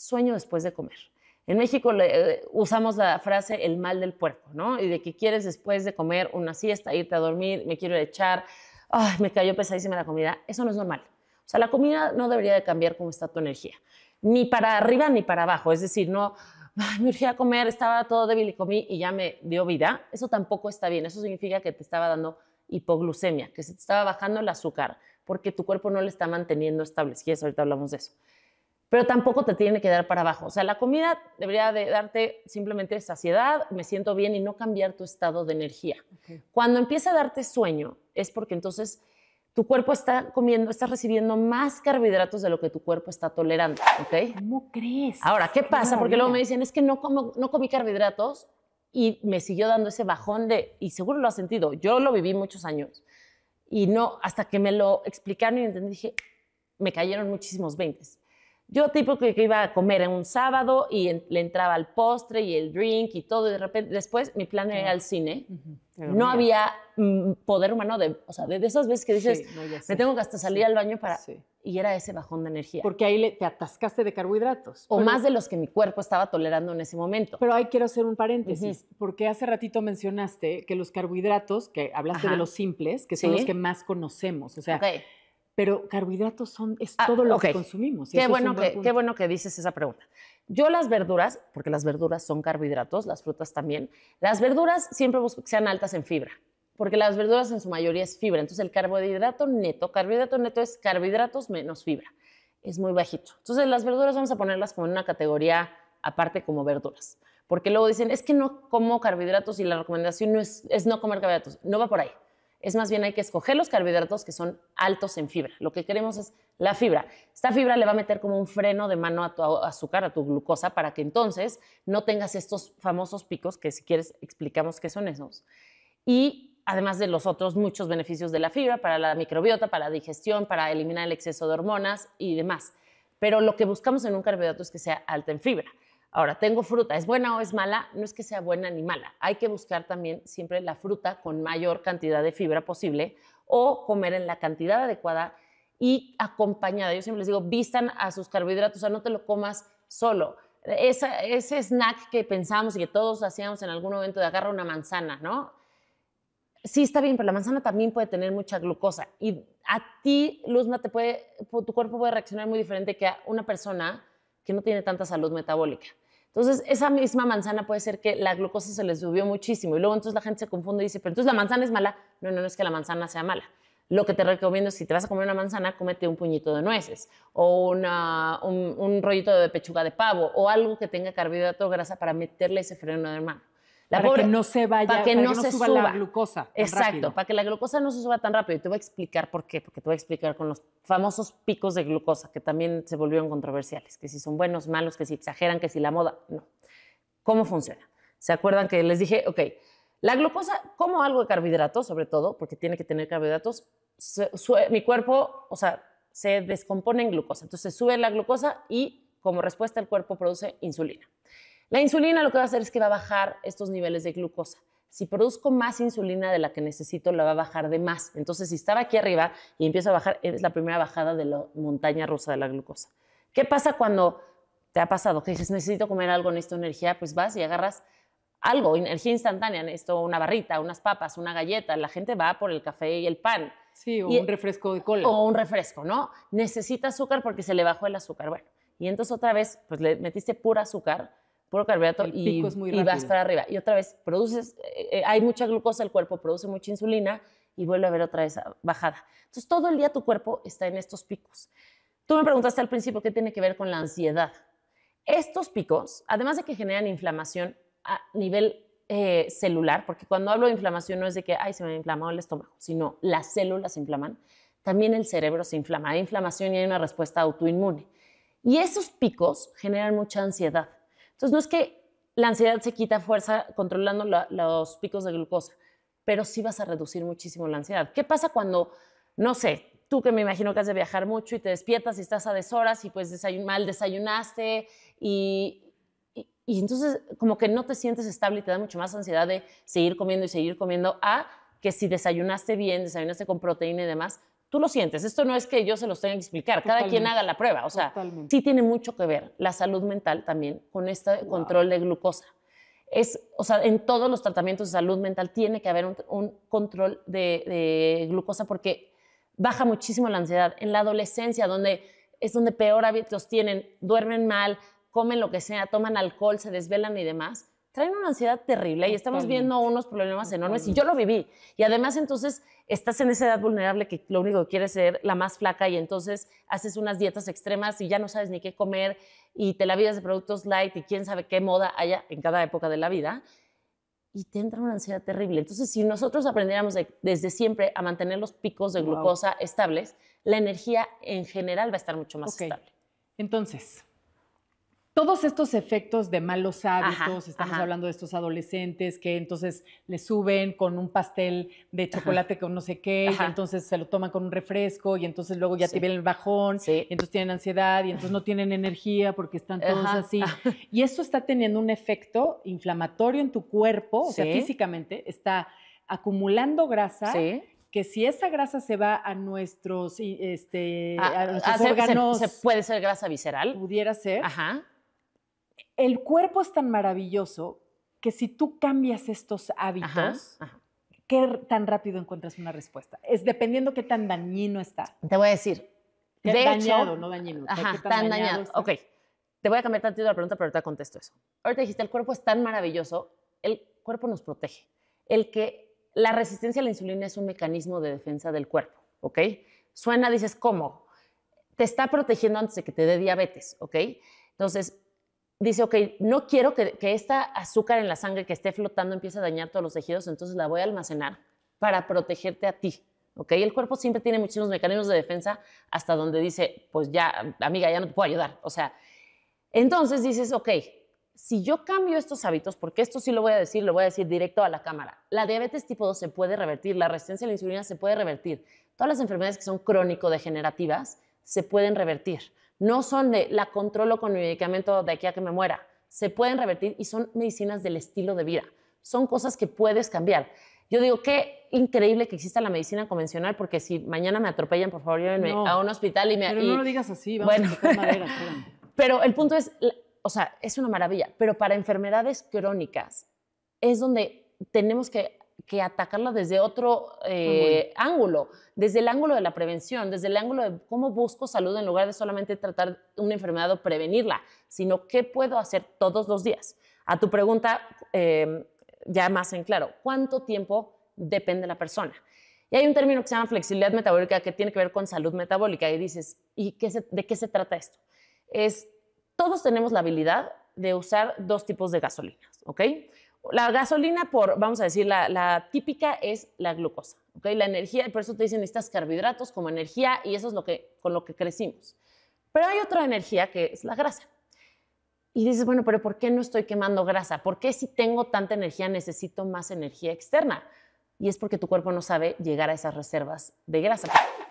sueño después de comer. En México eh, usamos la frase el mal del puerco, ¿no? Y de que quieres después de comer una siesta, irte a dormir, me quiero echar, ay, me cayó pesadísima la comida. Eso no es normal. O sea, la comida no debería de cambiar cómo está tu energía, ni para arriba ni para abajo. Es decir, no, me urgía a comer, estaba todo débil y comí y ya me dio vida. Eso tampoco está bien. Eso significa que te estaba dando hipoglucemia, que se te estaba bajando el azúcar porque tu cuerpo no le está manteniendo estable. Si quieres, ahorita hablamos de eso pero tampoco te tiene que dar para abajo. O sea, la comida debería de darte simplemente saciedad, me siento bien y no cambiar tu estado de energía. Cuando empieza a darte sueño, es porque entonces tu cuerpo está comiendo, está recibiendo más carbohidratos de lo que tu cuerpo está tolerando, ¿ok? ¿Cómo crees? Ahora, ¿qué pasa? porque luego me dicen, es que no, como, no comí carbohidratos y me siguió dando ese bajón de, y seguro lo has sentido, yo lo viví muchos años y no, hasta que me lo explicaron y entendí, dije, me cayeron muchísimos veintes yo tipo que, iba a comer en un sábado y le entraba el postre y el drink y todo, y de repente después mi plan era ir al cine. no había mm, poder humano de, o sea, de, esas veces que dices, me tengo que hasta salir al baño para... Sí. Y era ese bajón de energía. Porque ahí te atascaste de carbohidratos. O más de los que mi cuerpo estaba tolerando en ese momento. Pero ahí quiero hacer un paréntesis, porque hace ratito mencionaste que los carbohidratos, que hablaste de los simples, que son los que más conocemos, o sea, pero carbohidratos son, es ah, todo lo que consumimos. Qué bueno, que, qué bueno que dices esa pregunta. Yo las verduras, porque las verduras son carbohidratos, las frutas también, las verduras siempre busco que sean altas en fibra, porque las verduras en su mayoría es fibra. Entonces el carbohidrato neto, carbohidrato neto es carbohidratos menos fibra. Es muy bajito. Entonces las verduras vamos a ponerlas como en una categoría aparte como verduras. Porque luego dicen, es que no como carbohidratos y la recomendación no es, es no comer carbohidratos. No va por ahí es más bien hay que escoger los carbohidratos que son altos en fibra. Lo que queremos es la fibra. Esta fibra le va a meter como un freno de mano a tu azúcar, a tu glucosa, para que entonces no tengas estos famosos picos que si quieres explicamos qué son esos. Y además de los otros muchos beneficios de la fibra para la microbiota, para la digestión, para eliminar el exceso de hormonas y demás. Pero lo que buscamos en un carbohidrato es que sea alta en fibra. Ahora, tengo fruta, ¿es buena o es mala? No es que sea buena ni mala. Hay que buscar también siempre la fruta con mayor cantidad de fibra posible o comer en la cantidad adecuada y acompañada. Yo siempre les digo, vistan a sus carbohidratos, o sea, no te lo comas solo. ese snack que pensamos y que todos hacíamos en algún momento de agarra una manzana, ¿no? Sí, está bien, pero la manzana también puede tener mucha glucosa. Y a ti, Luzma, te puede, tu cuerpo puede reaccionar muy diferente que a una persona que no tiene tanta salud metabólica. Entonces, esa misma manzana puede ser que la glucosa se les subió muchísimo y luego entonces la gente se confunde y dice, pero entonces la manzana es mala. No, no, no es que la manzana sea mala. Lo que te recomiendo es si te vas a comer una manzana, cómete un puñito de nueces o un, un rollito de pechuga de pavo o algo que tenga carbohidrato o grasa para meterle ese freno de mano para que no se suba, la glucosa. Exacto, para que la glucosa no se suba tan rápido. Y te voy a explicar por qué, porque te voy a explicar con los famosos picos de glucosa, que también se volvieron controversiales, que si son buenos, malos, que si exageran, que si la moda, no. ¿Cómo funciona? ¿Se acuerdan que les dije, ok, la glucosa, como algo de carbohidratos, sobre todo, porque tiene que tener carbohidratos, mi cuerpo, o sea, se descompone en glucosa. Entonces sube la glucosa y como respuesta el cuerpo produce insulina. La insulina lo que va a hacer es que va a bajar estos niveles de glucosa. Si produzco más insulina de la que necesito, la va a bajar de más. Entonces, si estaba aquí arriba y empiezo a bajar, es la primera bajada de la montaña rusa de la glucosa. ¿Qué pasa cuando te ha pasado que dices, necesito comer algo, necesito energía? Pues vas y agarras algo, energía instantánea, esto, una barrita, unas papas, una galleta. La gente va por el café y el pan. Sí, o un refresco de cola. O un refresco, ¿no? Necesita azúcar porque se le bajó el azúcar. Bueno, y entonces otra vez, pues le metiste pura azúcar puro carbohidrato y, es muy y vas para arriba. Y otra vez, produces, eh, eh, hay mucha glucosa, el cuerpo produce mucha insulina y vuelve a haber otra vez bajada. Entonces, todo el día tu cuerpo está en estos picos. Tú me preguntaste al principio qué tiene que ver con la ansiedad. Estos picos, además de que generan inflamación a nivel eh, celular, porque cuando hablo de inflamación no es de que, se me inflamado el estómago, sino las células se inflaman, también el cerebro se inflama. Hay inflamación y hay una respuesta autoinmune. Y esos picos generan mucha ansiedad. Entonces, no es que la ansiedad se quita fuerza controlando los picos de glucosa, pero sí vas a reducir muchísimo la ansiedad. ¿Qué pasa cuando, no sé, tú que me imagino que has de viajar mucho y te despiertas y estás a deshoras y pues mal desayunaste y, y, entonces como que no te sientes estable y te da mucho más ansiedad de seguir comiendo y seguir comiendo a que si desayunaste bien, desayunaste con proteína y demás, Tú lo sientes, esto no es que yo se los tenga que explicar, cada quien haga la prueba, o sea, sí tiene mucho que ver la salud mental también con este control de glucosa. Es, o sea, en todos los tratamientos de salud mental tiene que haber un, control de, de glucosa porque baja muchísimo la ansiedad. En la adolescencia, donde es donde peor hábitos tienen, duermen mal, comen lo que sea, toman alcohol, se desvelan y demás, traen una ansiedad terrible y estamos viendo unos problemas enormes y yo lo viví. Y además entonces estás en esa edad vulnerable que lo único que quieres es ser la más flaca y entonces haces unas dietas extremas y ya no sabes ni qué comer y te la vidas de productos light y quién sabe qué moda haya en cada época de la vida y te entra una ansiedad terrible. Entonces, si nosotros aprendiéramos desde siempre a mantener los picos de glucosa estables, la energía en general va a estar mucho más estable. Entonces, todos estos efectos de malos hábitos, estamos hablando de estos adolescentes que entonces le suben con un pastel de chocolate con no sé qué, y entonces se lo toman con un refresco, y entonces luego ya te el bajón, y entonces tienen ansiedad, y entonces no tienen energía porque están todos así. Ah. Y eso está teniendo un efecto inflamatorio en tu cuerpo, o sea, físicamente, está acumulando grasa que si esa grasa se va a nuestros, este, ah, a, órganos. puede ser grasa visceral. Pudiera ser. Ajá el cuerpo es tan maravilloso que si tú cambias estos hábitos, ¿qué tan rápido encuentras una respuesta? Es dependiendo qué tan dañino está. Te voy a decir. de dañado, no dañino. Ajá, tan, dañado. ok. Te voy a cambiar tantito la pregunta, pero ahorita contesto eso. Ahorita dijiste, el cuerpo es tan maravilloso, el cuerpo nos protege. El que la resistencia a la insulina es un mecanismo de defensa del cuerpo, ¿ok? Suena, dices, ¿cómo? Te está protegiendo antes de que te dé diabetes, ¿ok? Entonces, dice, ok, no quiero que, esta azúcar en la sangre que esté flotando empiece a dañar todos los tejidos, entonces la voy a almacenar para protegerte a ti. ¿Ok? El cuerpo siempre tiene muchísimos mecanismos de defensa hasta donde dice, pues ya, amiga, ya no te puedo ayudar. O sea, entonces dices, ok, si yo cambio estos hábitos, porque esto sí lo voy a decir, lo voy a decir directo a la cámara, la diabetes tipo 2 se puede revertir, la resistencia a la insulina se puede revertir, todas las enfermedades que son crónico-degenerativas se pueden revertir no son de la controlo con mi medicamento de aquí a que me muera. Se pueden revertir y son medicinas del estilo de vida. Son cosas que puedes cambiar. Yo digo, qué increíble que exista la medicina convencional, porque si mañana me atropellan, por favor, llévenme a un hospital y me... Pero no lo digas así, vamos bueno. pero el punto es, o sea, es una maravilla, pero para enfermedades crónicas es donde tenemos que que atacarla desde otro eh, ángulo, desde el ángulo de la prevención, desde el ángulo de cómo busco salud en lugar de solamente tratar una enfermedad o prevenirla, sino qué puedo hacer todos los días. A tu pregunta, eh, ya más en claro, ¿cuánto tiempo depende la persona? Y hay un término que se llama flexibilidad metabólica que tiene que ver con salud metabólica y dices, ¿y qué de qué se trata esto? Es, todos tenemos la habilidad de usar dos tipos de gasolinas, ¿ok? La gasolina, por, vamos a decir, la, típica es la glucosa, La energía, por eso te dicen, necesitas carbohidratos como energía y eso es lo que, con lo que crecimos. Pero hay otra energía que es la grasa. Y dices, bueno, pero ¿por qué no estoy quemando grasa? ¿Por qué si tengo tanta energía necesito más energía externa? Y es porque tu cuerpo no sabe llegar a esas reservas de grasa.